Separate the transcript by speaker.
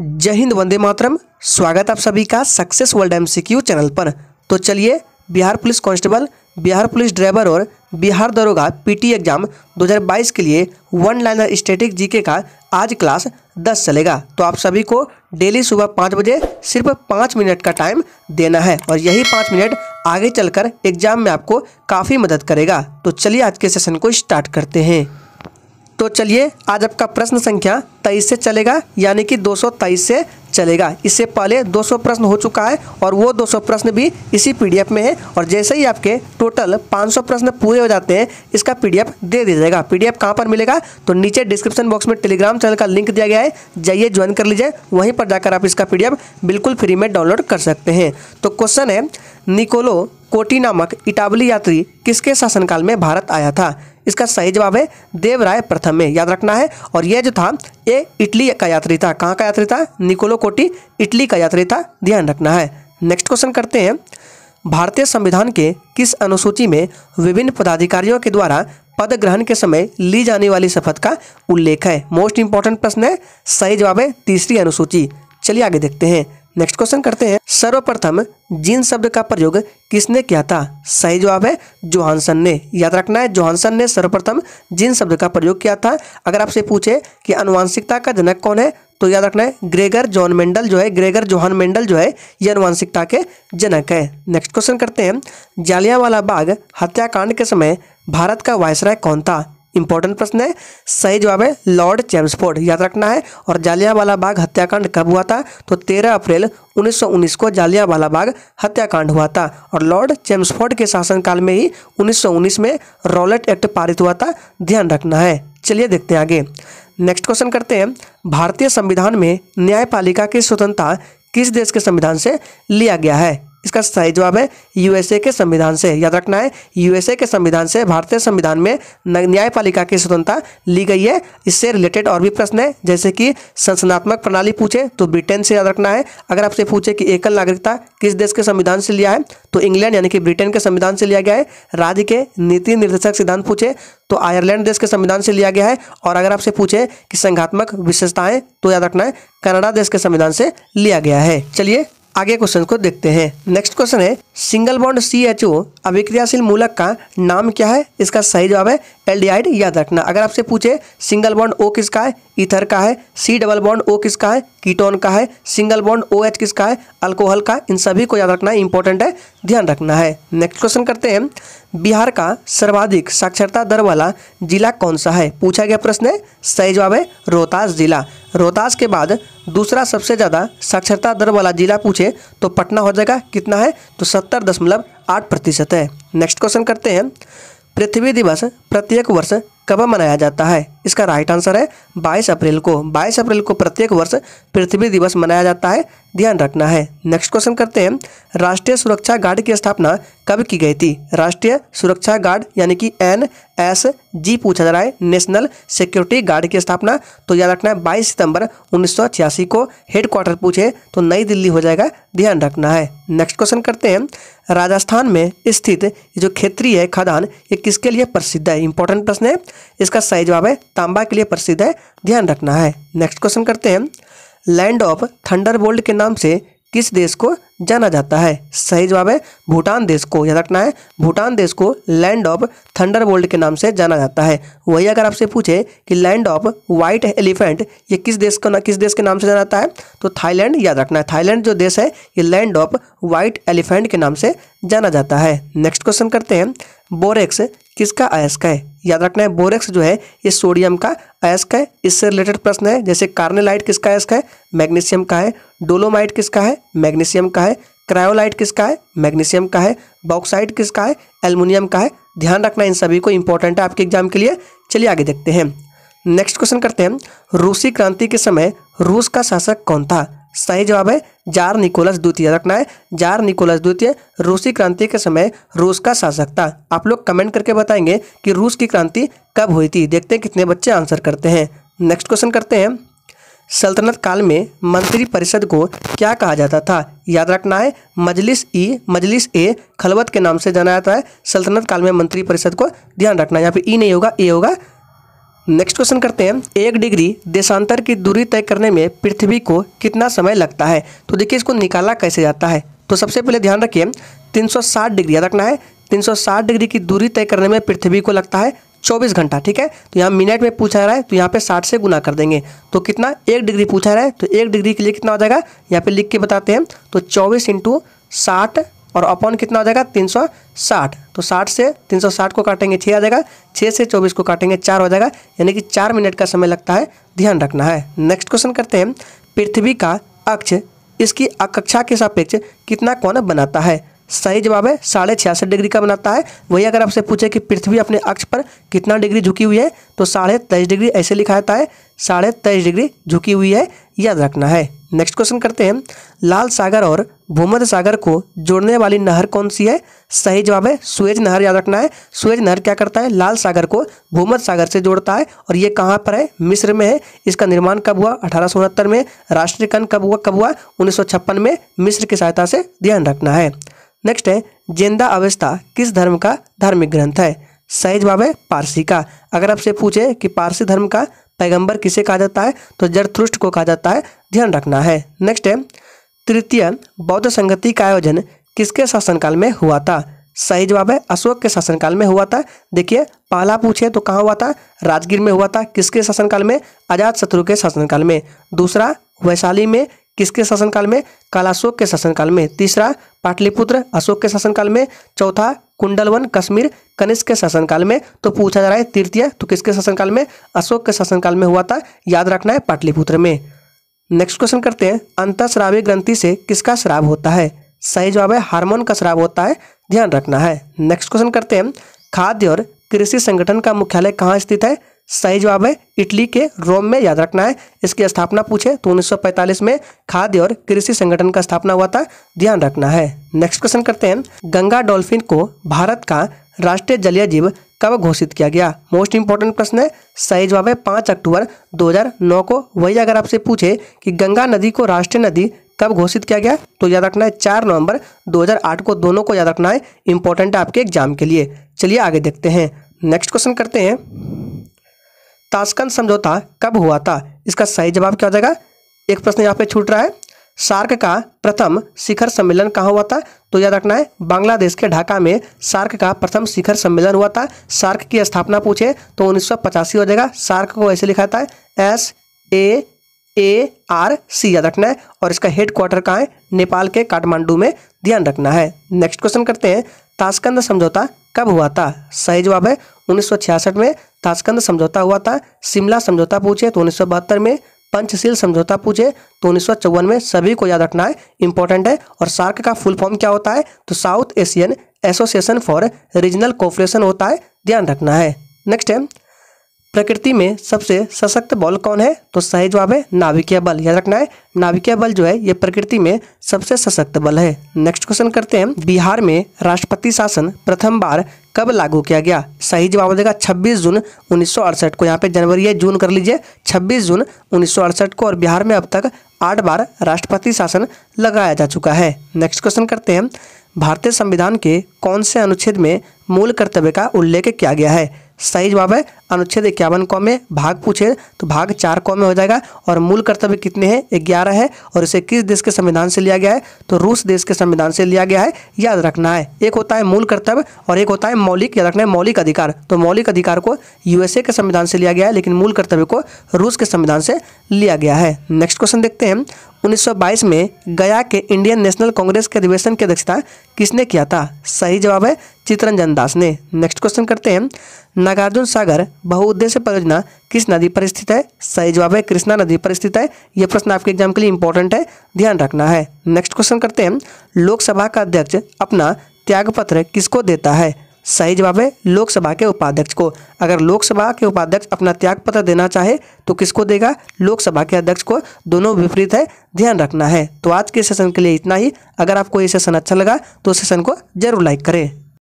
Speaker 1: जय हिंद वंदे मातरम स्वागत आप सभी का सक्सेस वर्ल्ड एम चैनल पर तो चलिए Bihar police constable Bihar police driver और बिहार दरोगा पीटी एग्जाम 2022 के लिए वन लाइनर स्टेटिक जीके का आज क्लास 10 चलेगा तो आप सभी को डेली सुबह पाँच बजे सिर्फ पाँच मिनट का टाइम देना है और यही पाँच मिनट आगे चलकर एग्जाम में आपको काफ़ी मदद करेगा तो चलिए आज के सेशन को स्टार्ट करते हैं तो चलिए आज आपका प्रश्न संख्या तेईस से चलेगा यानी कि दो से चलेगा इससे पहले 200 प्रश्न हो चुका है और वो 200 प्रश्न भी इसी पीडीएफ में है और जैसे ही आपके टोटल 500 प्रश्न पूरे हो जाते हैं इसका पीडीएफ दे दिया जाएगा पीडीएफ कहाँ पर मिलेगा तो नीचे डिस्क्रिप्शन बॉक्स में टेलीग्राम चैनल का लिंक दिया गया है जाइए ज्वाइन कर लीजिए वहीं पर जाकर आप इसका पीडीएफ बिल्कुल फ्री में डाउनलोड कर सकते हैं तो क्वेश्चन है निकोलो कोटी नामक इटावली यात्री किसके शासनकाल में भारत आया था इसका सही जवाब है देवराय प्रथम में याद रखना है और यह जो था ये इटली का यात्री था कहाँ का यात्री था निकोलो कोटी इटली का यात्री था ध्यान रखना है नेक्स्ट क्वेश्चन करते हैं भारतीय संविधान के किस अनुसूची में विभिन्न पदाधिकारियों के द्वारा पद ग्रहण के समय ली जाने वाली शपथ का उल्लेख है मोस्ट इंपॉर्टेंट प्रश्न है सही जवाब है तीसरी अनुसूची चलिए आगे देखते हैं नेक्स्ट क्वेश्चन करते हैं सर्वप्रथम जिन शब्द का प्रयोग किसने किया था सही जवाब है जोहानसन ने याद रखना है जोहानसन ने सर्वप्रथम जिन शब्द का प्रयोग किया था अगर आपसे पूछे कि अनुवांशिकता का जनक कौन है तो याद रखना है ग्रेगर जॉन मेंडल जो है ग्रेगर जोहान मेंडल जो है यह अनुवांशिकता के जनक है नेक्स्ट क्वेश्चन करते हैं जालियावाला बाग हत्याकांड के समय भारत का वायसराय कौन था इंपॉर्टेंट प्रश्न है सही जवाब है लॉर्ड चैम्सफोर्ड याद रखना है और जालियावाला बाग हत्याकांड कब हुआ था तो 13 अप्रैल 1919 को जालियावाला बाग हत्याकांड हुआ था और लॉर्ड चैम्सफोर्ड के शासनकाल में ही 1919 में रॉलेट एक्ट पारित हुआ था ध्यान रखना है चलिए देखते हैं आगे नेक्स्ट क्वेश्चन करते हैं भारतीय संविधान में न्यायपालिका की स्वतंत्रता किस देश के संविधान से लिया गया है इसका सही जवाब है यूएसए के संविधान से याद रखना है यूएसए के संविधान से भारतीय संविधान में न्यायपालिका की स्वतंत्रता ली गई है इससे रिलेटेड और भी प्रश्न है जैसे कि संसदात्मक प्रणाली पूछे तो ब्रिटेन से याद रखना है अगर आपसे पूछे कि एकल नागरिकता किस देश के संविधान से लिया है तो इंग्लैंड यानी कि ब्रिटेन के संविधान से लिया गया है राज्य के नीति निर्देशक सिद्धांत पूछे तो आयरलैंड देश के संविधान से लिया गया है और अगर आपसे पूछे कि संघात्मक विशेषताएं तो याद रखना है कनाडा देश के संविधान से लिया गया है चलिए आगे क्वेश्चन को देखते हैं नेक्स्ट क्वेश्चन है single bond C H O अभिक्रियाशील मूलक का नाम क्या है इसका सही जवाब है एल्डिहाइड याद रखना अगर आपसे पूछे सिंगल बॉन्ड ओ किसका है ईथर का है सी डबल बॉन्ड ओ किसका है कीटोन का है सिंगल बॉन्ड ओ एच किसका है अल्कोहल का इन सभी को याद रखना इंपॉर्टेंट है ध्यान रखना है नेक्स्ट क्वेश्चन करते हैं बिहार का सर्वाधिक साक्षरता दर वाला जिला कौन सा है पूछा गया प्रश्न है सही जवाब है रोहतास जिला रोहतास के बाद दूसरा सबसे ज़्यादा साक्षरता दर वाला जिला पूछे तो पटना हो जाएगा कितना है तो सत्तर दशमलव आठ प्रतिशत है नेक्स्ट क्वेश्चन करते हैं पृथ्वी दिवस प्रत्येक वर्ष कब मनाया जाता है इसका राइट आंसर है बाईस अप्रैल को बाईस अप्रैल को प्रत्येक वर्ष पृथ्वी दिवस मनाया जाता है ध्यान रखना है नेक्स्ट क्वेश्चन करते हैं राष्ट्रीय सुरक्षा गार्ड की स्थापना कब की गई थी राष्ट्रीय सुरक्षा गार्ड यानी कि एन एस जी पूछा जा रहा है नेशनल सिक्योरिटी गार्ड की स्थापना तो याद रखना है बाईस सितंबर उन्नीस को हेडक्वार्टर पूछे तो नई दिल्ली हो जाएगा ध्यान रखना है नेक्स्ट क्वेश्चन करते हैं राजस्थान में स्थित जो क्षेत्रीय खदान ये किसके लिए प्रसिद्ध है इंपॉर्टेंट प्रश्न है इसका सही जवाब है तांबा के लिए प्रसिद्ध है ध्यान रखना है नेक्स्ट क्वेश्चन करते हैं लैंड ऑफ थंडरबोल्ट के नाम से किस देश को जाना जाता है सही जवाब है भूटान देश को याद रखना है भूटान देश को लैंड ऑफ थंडरबोल्ट के नाम से जाना जाता है वही अगर आपसे पूछे कि लैंड ऑफ व्हाइट एलिफेंट ये किस देश को ना किस देश के नाम से जाना जाता है तो थाईलैंड याद रखना है थाईलैंड जो देश है ये लैंड ऑफ व्हाइट एलिफेंट के नाम से जाना जाता है नेक्स्ट क्वेश्चन करते हैं बोरेक्स किसका अयस्क है याद रखना है बोरेक्स जो है ये सोडियम का अयस्क है इससे रिलेटेड प्रश्न है जैसे कार्नेलाइट किसका अयस्क है मैग्नीशियम का है डोलोमाइट किसका है मैग्नीशियम का है क्रायोलाइट किसका है मैग्नीशियम का है बॉक्साइट किसका है एल्युमिनियम का है ध्यान रखना इन सभी को इंपॉर्टेंट है आपके एग्जाम के लिए चलिए आगे देखते हैं नेक्स्ट क्वेश्चन करते हैं रूसी क्रांति के समय रूस का शासक कौन था सही जवाब है जार निकोलस द्वितीय रखना है जार निकोलस द्वितीय रूसी क्रांति के समय रूस का शासक था आप लोग कमेंट करके बताएंगे कि रूस की क्रांति कब हुई थी देखते हैं कितने बच्चे आंसर करते हैं नेक्स्ट क्वेश्चन करते हैं सल्तनत काल में मंत्रिपरिषद को क्या कहा जाता था याद रखना है मजलिस ई मजलिस ए खलवत के नाम से जाना जाता है सल्तनत काल में मंत्रिपरिषद को ध्यान रखना यहाँ पे ई नहीं होगा ए होगा नेक्स्ट क्वेश्चन करते हैं एक डिग्री देशांतर की दूरी तय करने में पृथ्वी को कितना समय लगता है तो देखिए इसको निकाला कैसे जाता है तो सबसे पहले ध्यान रखिए 360 डिग्री याद रखना है 360 डिग्री की दूरी तय करने में पृथ्वी को लगता है 24 घंटा ठीक है तो यहाँ मिनट में पूछा रहा है तो यहाँ पे 60 से गुना कर देंगे तो कितना एक डिग्री पूछा रहा है तो एक डिग्री के लिए कितना हो जाएगा यहाँ पे लिख के बताते हैं तो चौबीस इंटू साठ और अपॉन कितना हो जाएगा 360 तो 60 से 360 को काटेंगे छः आ जाएगा छः से 24 को काटेंगे चार हो जाएगा यानी कि चार मिनट का समय लगता है ध्यान रखना है नेक्स्ट क्वेश्चन करते हैं पृथ्वी का अक्ष इसकी कक्षा के सापेक्ष कितना कौन बनाता है सही जवाब है साढ़े छियासठ डिग्री का बनाता है वही अगर आपसे पूछे कि पृथ्वी अपने अक्ष पर कितना डिग्री झुकी हुई है तो साढ़े तेईस डिग्री ऐसे लिखा जाता है साढ़े तेईस डिग्री झुकी हुई है याद रखना है नेक्स्ट क्वेश्चन करते हैं लाल सागर और भूमध सागर को जोड़ने वाली नहर कौन सी है सही जवाब है सुएज नहर याद रखना है सुएज नहर क्या करता है लाल सागर को भूमध सागर से जोड़ता है और ये कहाँ पर है मिस्र में है इसका निर्माण कब हुआ अठारह में राष्ट्रीयकरण कब हुआ कब हुआ उन्नीस में मिस्र की सहायता से ध्यान रखना है नेक्स्ट है जेंदा अवस्था किस धर्म का धार्मिक ग्रंथ है सही जवाब है पारसी का अगर आपसे पूछे कि पारसी धर्म का पैगंबर किसे कहा जाता है तो जरथ्रुष्ट को कहा जाता है ध्यान रखना है नेक्स्ट है तृतीय बौद्ध संगति का आयोजन किसके शासनकाल में हुआ था सही जवाब है अशोक के शासनकाल में हुआ था देखिए पहला पूछे तो कहाँ हुआ था राजगीर में हुआ था किसके शासनकाल में अजात शत्रु के शासनकाल में दूसरा वैशाली में किसके शासनकाल में कालाशोक के शासनकाल में तीसरा पाटलिपुत्र अशोक के शासनकाल में चौथा कुंडलवन कश्मीर कनिष्क के शासनकाल में तो पूछा जा रहा है तृतीय तो किसके शासनकाल में अशोक के शासनकाल में हुआ था याद रखना है पाटलिपुत्र में नेक्स्ट क्वेश्चन करते हैं अंतःश्रावी ग्रंथि से किसका श्राव होता है सही जवाब है हार्मोन का श्राव होता है ध्यान रखना है नेक्स्ट क्वेश्चन करते हैं खाद्य और कृषि संगठन का मुख्यालय कहाँ स्थित है सही जवाब है इटली के रोम में याद रखना है इसकी स्थापना पूछे तो 1945 में खाद्य और कृषि संगठन का स्थापना हुआ था ध्यान रखना है नेक्स्ट क्वेश्चन करते हैं गंगा डॉल्फिन को भारत का राष्ट्रीय जलीय जीव कब घोषित किया गया मोस्ट इंपॉर्टेंट प्रश्न है सही जवाब है पांच अक्टूबर 2009 को वही अगर आपसे पूछे कि गंगा नदी को राष्ट्रीय नदी कब घोषित किया गया तो याद रखना है चार नवंबर 2008 को दोनों को याद रखना है इंपॉर्टेंट है आपके एग्जाम के लिए चलिए आगे देखते हैं नेक्स्ट क्वेश्चन करते हैं ताशकंद समझौता कब हुआ था इसका सही जवाब क्या हो जाएगा एक प्रश्न यहाँ पे छूट रहा है सार्क का प्रथम शिखर सम्मेलन कहाँ हुआ था तो याद रखना है बांग्लादेश के ढाका में सार्क का प्रथम शिखर सम्मेलन हुआ था सार्क की स्थापना पूछे तो उन्नीस हो जाएगा सार्क को ऐसे लिखा था S A A R C याद रखना है और इसका हेड क्वार्टर कहाँ है नेपाल के काठमांडू में ध्यान रखना है नेक्स्ट क्वेश्चन करते हैं ताशकंद समझौता कब हुआ था सही जवाब है उन्नीस में ताशकंद समझौता हुआ था शिमला समझौता पूछे तो उन्नीस में पंचशील समझौता पूछे तो उन्नीस में सभी को याद रखना है इंपॉर्टेंट है और सार्क का फुल फॉर्म क्या होता है तो South Asian Association for Regional Cooperation होता है ध्यान रखना है नेक्स्ट है प्रकृति में सबसे सशक्त बल कौन है तो सही जवाब है नाभिकीय बल याद रखना है नाभिकीय बल जो है ये प्रकृति में सबसे सशक्त बल है नेक्स्ट क्वेश्चन करते हैं बिहार में राष्ट्रपति शासन प्रथम बार कब लागू किया गया सही जवाब देगा 26 जून उन्नीस को यहाँ पे जनवरी या जून कर लीजिए 26 जून उन्नीस को और बिहार में अब तक आठ बार राष्ट्रपति शासन लगाया जा चुका है नेक्स्ट क्वेश्चन करते हैं भारतीय संविधान के कौन से अनुच्छेद में मूल कर्तव्य का उल्लेख किया गया है सही जवाब है अनुच्छेद इक्यावन कौ में भाग पूछे तो भाग चार कौ में हो जाएगा और मूल कर्तव्य कितने हैं ग्यारह है और इसे किस देश के संविधान से लिया गया है तो रूस देश के संविधान से लिया गया है याद रखना है एक होता है मूल कर्तव्य और एक होता है मौलिक याद रखना है मौलिक अधिकार तो मौलिक अधिकार को यूएसए के संविधान से लिया गया है लेकिन मूल कर्तव्य को रूस के संविधान से लिया गया है नेक्स्ट क्वेश्चन देखते हैं 1922 में गया के इंडियन नेशनल कांग्रेस के अधिवेशन की अध्यक्षता किसने किया था सही जवाब है चित्ररंजन दास ने नेक्स्ट क्वेश्चन करते हैं नागार्जुन सागर बहुउद्देश्य परियोजना किस नदी पर स्थित है सही जवाब है कृष्णा नदी पर स्थित है यह प्रश्न आपके एग्जाम के लिए इंपॉर्टेंट है ध्यान रखना है नेक्स्ट क्वेश्चन करते हैं लोकसभा का अध्यक्ष अपना त्यागपत्र किसको देता है सही जवाब है लोकसभा के उपाध्यक्ष को अगर लोकसभा के उपाध्यक्ष अपना त्यागपत्र देना चाहे तो किसको देगा लोकसभा के अध्यक्ष को दोनों विपरीत है ध्यान रखना है तो आज के सेशन के लिए इतना ही अगर आपको ये सेशन अच्छा लगा तो सेशन को जरूर लाइक करें